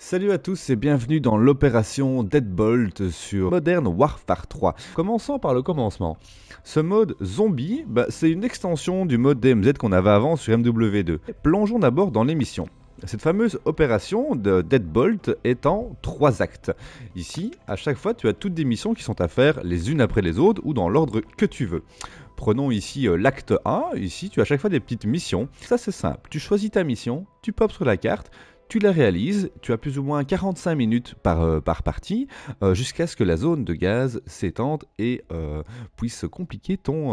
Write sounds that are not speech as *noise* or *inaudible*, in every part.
Salut à tous et bienvenue dans l'opération Deadbolt sur Modern Warfare 3. Commençons par le commencement. Ce mode zombie, bah, c'est une extension du mode DMZ qu'on avait avant sur MW2. Plongeons d'abord dans les missions. Cette fameuse opération de Deadbolt est en trois actes. Ici, à chaque fois, tu as toutes des missions qui sont à faire les unes après les autres ou dans l'ordre que tu veux. Prenons ici euh, l'acte 1, ici tu as à chaque fois des petites missions. Ça c'est simple, tu choisis ta mission, tu pops sur la carte, tu la réalises, tu as plus ou moins 45 minutes par, euh, par partie, euh, jusqu'à ce que la zone de gaz s'étende et euh, puisse compliquer ton,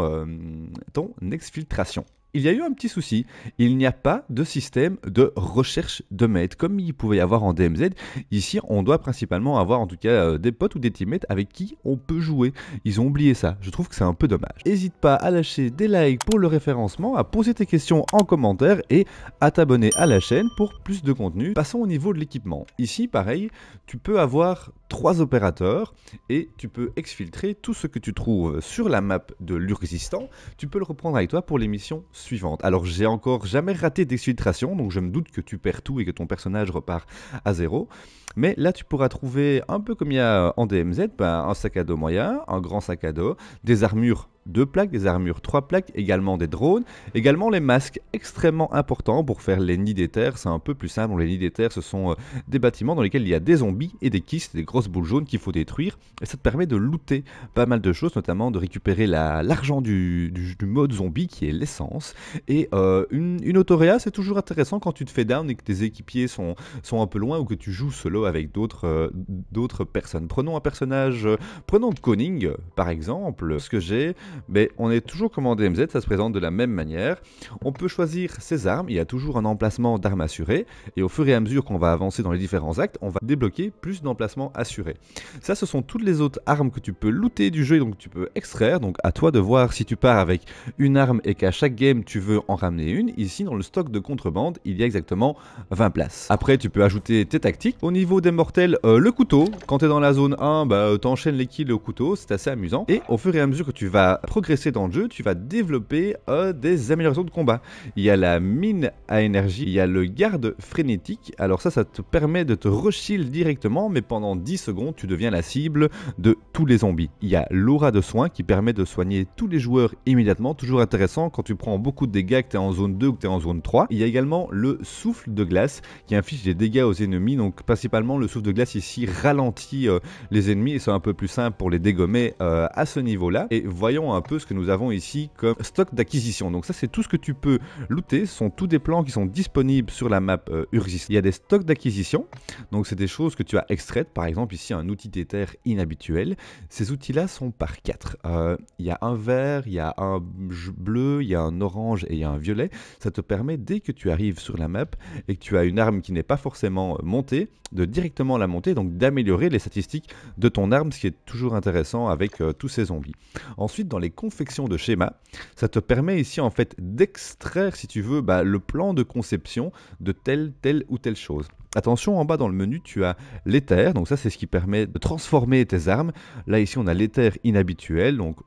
ton exfiltration il y a eu un petit souci. Il n'y a pas de système de recherche de maîtres comme il pouvait y avoir en DMZ. Ici, on doit principalement avoir en tout cas euh, des potes ou des teammates avec qui on peut jouer. Ils ont oublié ça. Je trouve que c'est un peu dommage. N'hésite pas à lâcher des likes pour le référencement, à poser tes questions en commentaire et à t'abonner à la chaîne pour plus de contenu. Passons au niveau de l'équipement. Ici, pareil, tu peux avoir trois opérateurs et tu peux exfiltrer tout ce que tu trouves sur la map de résistant. Tu peux le reprendre avec toi pour les missions suivante. Alors j'ai encore jamais raté d'exfiltration, donc je me doute que tu perds tout et que ton personnage repart à zéro. Mais là, tu pourras trouver, un peu comme il y a en DMZ, ben, un sac à dos moyen, un grand sac à dos, des armures deux plaques, des armures, trois plaques, également des drones, également les masques, extrêmement importants pour faire les nids des terres, c'est un peu plus simple, les nids des terres ce sont euh, des bâtiments dans lesquels il y a des zombies et des kistes, des grosses boules jaunes qu'il faut détruire, et ça te permet de looter pas mal de choses, notamment de récupérer l'argent du, du, mode zombie qui est l'essence, et euh, une, autoréa c'est toujours intéressant quand tu te fais down et que tes équipiers sont, sont un peu loin ou que tu joues solo avec d'autres euh, d'autres personnes. Prenons un personnage, prenons Conning par exemple, ce que j'ai, mais on est toujours comme en DMZ, ça se présente de la même manière. On peut choisir ses armes, il y a toujours un emplacement d'armes assurées, et au fur et à mesure qu'on va avancer dans les différents actes, on va débloquer plus d'emplacements assurés. Ça, ce sont toutes les autres armes que tu peux looter du jeu et donc tu peux extraire, donc à toi de voir si tu pars avec une arme et qu'à chaque game tu veux en ramener une. Ici, dans le stock de contrebande, il y a exactement 20 places. Après, tu peux ajouter tes tactiques. Au niveau des mortels, euh, le couteau, quand tu es dans la zone 1, bah, tu enchaînes les kills au couteau, c'est assez amusant. Et au fur et à mesure que tu vas progresser dans le jeu, tu vas développer euh, des améliorations de combat. Il y a la mine à énergie, il y a le garde frénétique. Alors ça, ça te permet de te re-shield directement, mais pendant 10 secondes, tu deviens la cible de tous les zombies. Il y a l'aura de soin qui permet de soigner tous les joueurs immédiatement, toujours intéressant quand tu prends beaucoup de dégâts, que tu es en zone 2 ou que tu es en zone 3. Il y a également le souffle de glace qui inflige des dégâts aux ennemis, donc principalement le souffle de glace ici ralentit euh, les ennemis et c'est un peu plus simple pour les dégommer euh, à ce niveau-là. Et voyons un peu ce que nous avons ici comme stock d'acquisition. Donc ça c'est tout ce que tu peux looter, ce sont tous des plans qui sont disponibles sur la map euh, Urgis. Il y a des stocks d'acquisition, donc c'est des choses que tu as extraites, par exemple ici un outil d'éther inhabituel. Ces outils-là sont par quatre. Euh, il y a un vert, il y a un bleu, il y a un orange et il y a un violet. Ça te permet dès que tu arrives sur la map et que tu as une arme qui n'est pas forcément euh, montée, de directement la monter, donc d'améliorer les statistiques de ton arme, ce qui est toujours intéressant avec tous ces zombies. Ensuite, dans les les confections de schéma, Ça te permet ici en fait d'extraire, si tu veux, bah, le plan de conception de telle, telle ou telle chose. Attention, en bas dans le menu, tu as l'éther, donc ça c'est ce qui permet de transformer tes armes. Là ici on a l'éther inhabituel, donc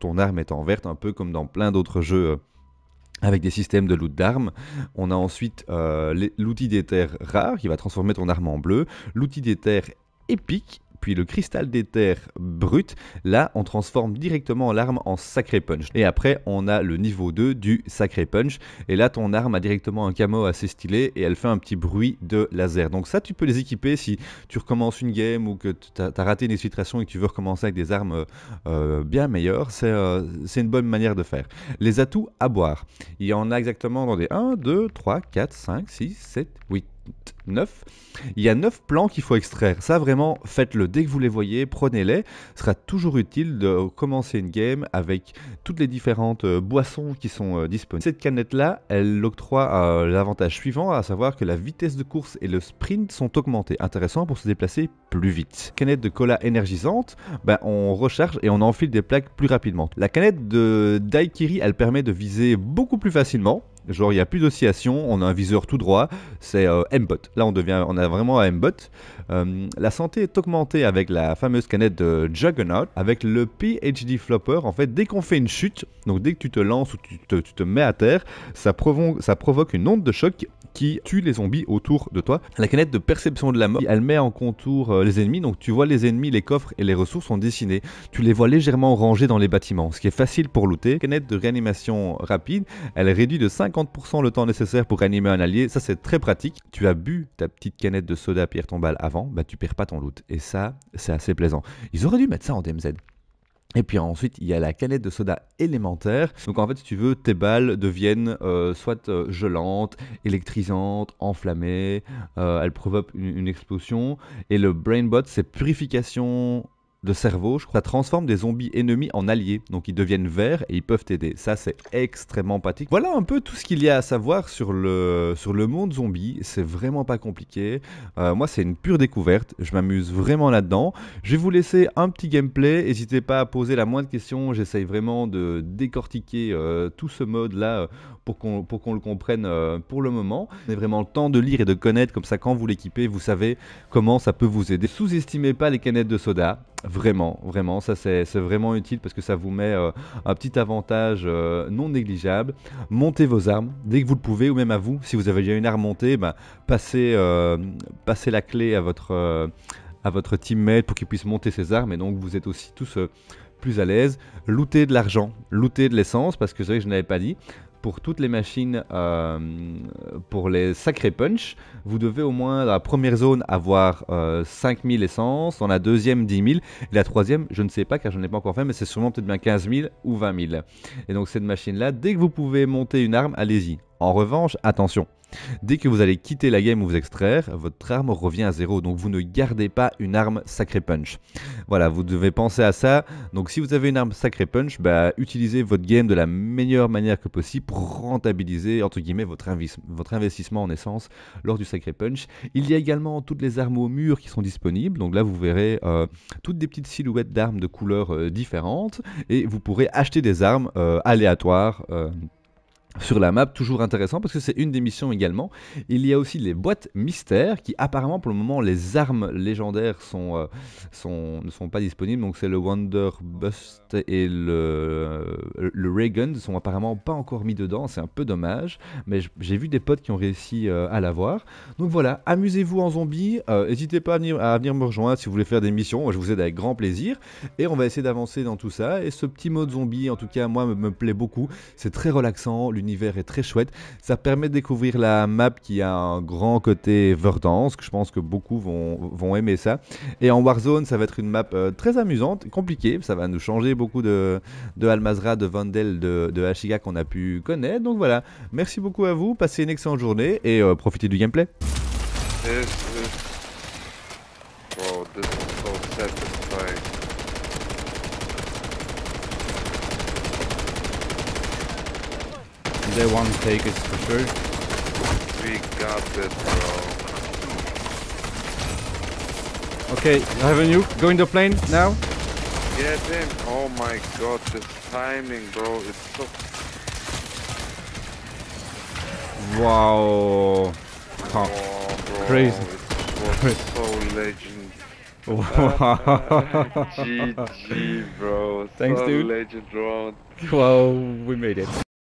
ton arme est en verte, un peu comme dans plein d'autres jeux euh, avec des systèmes de loot d'armes. On a ensuite euh, l'outil d'éther rare qui va transformer ton arme en bleu, l'outil d'éther épique puis le cristal d'éther brut. Là, on transforme directement l'arme en sacré punch. Et après, on a le niveau 2 du sacré punch. Et là, ton arme a directement un camo assez stylé et elle fait un petit bruit de laser. Donc ça, tu peux les équiper si tu recommences une game ou que tu as, raté une exfiltration et que tu veux recommencer avec des armes euh, bien meilleures. Euh, c'est une bonne manière de faire. Les atouts à boire. Il y en a exactement dans des 1, 2, 3, 4, 5, 6, 7, 8, 9. Il y a 9 plans qu'il faut extraire. Ça, vraiment, faites-le dès que vous les voyez, prenez-les. Ce sera toujours utile de commencer une game avec toutes les différentes euh, boissons qui sont euh, disponibles. Cette canette-là, elle octroie euh, l'avantage suivant, à savoir que la vitesse de course et le sprint sont augmentés. Intéressant pour se déplacer plus vite. Canette de cola énergisante, ben, on recharge et on enfile des plaques plus rapidement. La canette de Daikiri, elle permet de viser beaucoup plus facilement Genre, il n'y a plus d'oscillation, on a un viseur tout droit, c'est euh, M-Bot. Là, on, devient, on a vraiment un M-Bot. Euh, la santé est augmentée avec la fameuse canette de Juggernaut, avec le PhD Flopper. En fait, dès qu'on fait une chute, donc dès que tu te lances ou tu te, tu te mets à terre, ça, provoque une onde de choc qui tue les zombies autour de toi. La canette de perception de la mort, elle met en contour euh, les ennemis, donc tu vois les ennemis, les coffres et les ressources sont dessinés. Tu les vois légèrement rangés dans les bâtiments, ce qui est facile pour looter. La canette de réanimation rapide, elle réduit de 50% le temps nécessaire pour réanimer un allié, ça c'est très pratique. Tu as bu ta petite canette de soda Pierre Tombale à bah, tu perds pas ton loot. Et ça, c'est assez plaisant. Ils auraient dû mettre ça en DMZ. Et puis ensuite, il y a la canette de soda élémentaire. Donc en fait, si tu veux, tes balles deviennent euh, soit euh, gelantes, électrisantes, enflammées, provoque euh, elles provoquent une, explosion. Et le Brain Bot, c'est purification de cerveau, je crois. Ça transforme des zombies ennemis en alliés. Donc ils deviennent verts et ils peuvent t'aider. Ça, c'est extrêmement pratique. Voilà un peu tout ce qu'il y a à savoir sur le, sur le monde zombie. C'est vraiment pas compliqué. Euh, moi, c'est une pure découverte. Je m'amuse vraiment là-dedans. Je vais vous laisser un petit gameplay. N'hésitez pas à poser la moindre question. J'essaye vraiment de décortiquer euh, tout ce mode-là euh, pour qu'on le comprenne pour le moment. C'est vraiment le temps de lire et de connaître. Comme ça, quand vous l'équipez, vous savez comment ça peut vous aider. Sous-estimez pas les canettes de soda Vraiment, vraiment, ça c'est vraiment utile parce que ça vous met euh, un petit avantage euh, non négligeable. Montez vos armes dès que vous le pouvez, ou même à vous, si vous avez déjà une arme montée, ben, euh, passez, la clé à votre, à votre teammate pour qu'il puisse monter ses armes et donc vous êtes aussi tous plus à l'aise. Looter de l'argent, looter de l'essence, parce que c'est vrai que je n'avais pas dit pour toutes les machines, euh, pour les sacrés punch, vous devez au moins dans la première zone avoir 5000 euh, essences, dans la deuxième 10 000, la troisième, je ne sais pas car je n'en ai pas encore fait, mais c'est sûrement peut-être bien 15 000 ou 20 000. Et donc cette machine-là, dès que vous pouvez monter une arme, allez-y. En revanche, attention, dès que vous allez quitter la game ou vous extraire, votre arme revient à zéro, donc vous ne gardez pas une arme sacré punch. Voilà, vous devez penser à ça, donc si vous avez une arme sacré punch, bah, utilisez votre game de la meilleure manière que possible pour rentabiliser, entre guillemets, votre, investissement en essence lors du sacré punch. Il y a également toutes les armes au mur qui sont disponibles, donc là vous verrez euh, toutes des petites silhouettes d'armes de couleurs euh, différentes, et vous pourrez acheter des armes euh, aléatoires sur la map, toujours intéressant parce que c'est une des missions également. Il y a aussi les boîtes mystères qui apparemment pour le moment les armes légendaires sont, euh, sont, ne sont pas disponibles. Donc c'est le Wonder Bust et le, euh, le reagan ne sont apparemment pas encore mis dedans, c'est un peu dommage. Mais j'ai vu des potes qui ont réussi euh, à l'avoir. Donc voilà, amusez-vous en zombie, n'hésitez pas à venir, me rejoindre si vous voulez faire des missions, je vous aide avec grand plaisir. Et on va essayer d'avancer dans tout ça. Et ce petit mode zombie en tout cas moi me, plaît beaucoup, c'est très relaxant l'univers est très chouette. Ça permet de découvrir la map qui a un grand côté que Je pense que beaucoup vont, aimer ça. Et en Warzone, ça va être une map euh, très amusante, compliquée. Ça va nous changer beaucoup de, de Almazra, de Vandel, de, de Ashiga qu'on a pu connaître. Donc voilà, merci beaucoup à vous. Passez une excellente journée et euh, profitez du gameplay. They want to take us for sure. We got it, bro. Okay, I have a nuke. Go in the plane now. Get in. Oh my god, this timing, bro, It's so... Wow. Oh, bro, Crazy. so legend. GG, *laughs* bro. Thanks, so dude. Legend, bro. Well, we made it.